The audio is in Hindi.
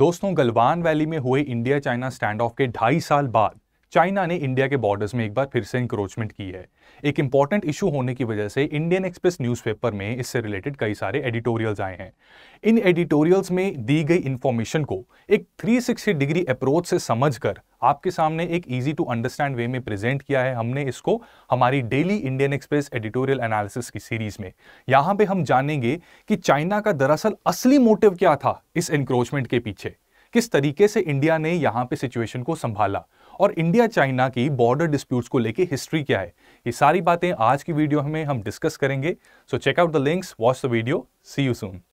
दोस्तों गलवान वैली में हुए इंडिया चाइना स्टैंड ऑफ के ढाई साल बाद चाइना ने इंडिया के बॉर्डर्स में एक बार फिर से इंक्रोचमेंट की है एक इंपॉर्टेंट इशू होने की वजह से इंडियन एक्सप्रेस न्यूज़पेपर में इससे रिलेटेड कई सारे एडिटोरियल्स आए हैं इन एडिटोरियल्स में दी गई इन्फॉर्मेशन को एक 360 डिग्री अप्रोच से समझकर आपके सामने एक ईजी टू अंडरस्टैंड वे में प्रेजेंट किया है हमने इसको हमारी daily Indian Express editorial analysis की सीरीज में यहाँ पे हम जानेंगे कि चाइना का दरअसल असली मोटिव क्या था इस इंक्रोचमेंट के पीछे किस तरीके से इंडिया ने यहाँ पे सिचुएशन को संभाला और इंडिया चाइना की बॉर्डर डिस्प्यूट्स को लेके हिस्ट्री क्या है ये सारी बातें आज की वीडियो में हम डिस्कस करेंगे so check out the links watch the video see you soon